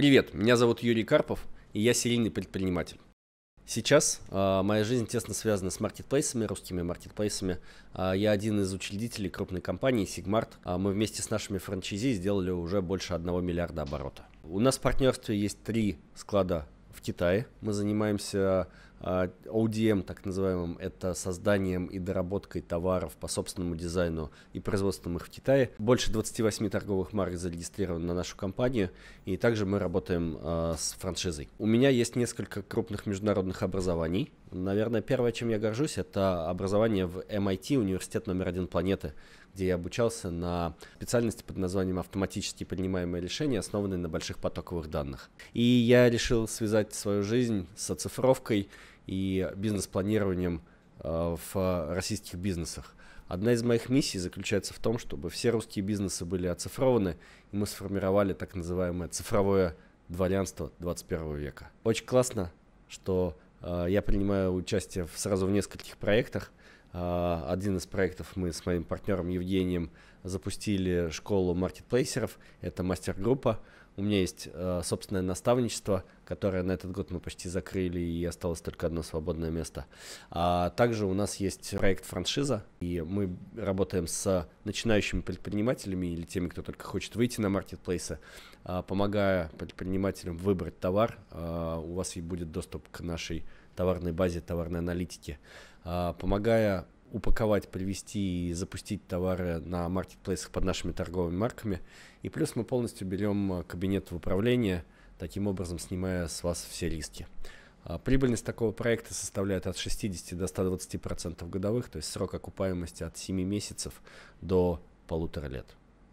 Привет, меня зовут Юрий Карпов, и я серийный предприниматель. Сейчас э, моя жизнь тесно связана с маркетплейсами, русскими маркетплейсами. Э, я один из учредителей крупной компании Sigmart. Э, мы вместе с нашими франчайзи сделали уже больше 1 миллиарда оборота. У нас в партнерстве есть три склада в Китае. Мы занимаемся а, ODM, так называемым, это созданием и доработкой товаров по собственному дизайну и производством их в Китае. Больше 28 торговых марок зарегистрировано на нашу компанию, и также мы работаем э, с франшизой. У меня есть несколько крупных международных образований. Наверное, первое, чем я горжусь, это образование в MIT, университет номер один планеты, где я обучался на специальности под названием «Автоматически принимаемые решения, основанные на больших потоковых данных». И я решил связать свою жизнь с оцифровкой – и бизнес-планированием э, в российских бизнесах. Одна из моих миссий заключается в том, чтобы все русские бизнесы были оцифрованы, и мы сформировали так называемое цифровое дворянство 21 века. Очень классно, что э, я принимаю участие в сразу в нескольких проектах, а, один из проектов мы с моим партнером Евгением запустили школу маркетплейсеров. Это мастер-группа. У меня есть а, собственное наставничество, которое на этот год мы почти закрыли, и осталось только одно свободное место. А также у нас есть проект франшиза, и мы работаем с начинающими предпринимателями или теми, кто только хочет выйти на маркетплейсы, а, помогая предпринимателям выбрать товар. У вас и будет доступ к нашей товарной базе, товарной аналитике, а, помогая упаковать, привести и запустить товары на маркетплейсах под нашими торговыми марками. И плюс мы полностью берем а, кабинет в управление, таким образом снимая с вас все риски. А, прибыльность такого проекта составляет от 60 до 120% годовых, то есть срок окупаемости от 7 месяцев до полутора лет.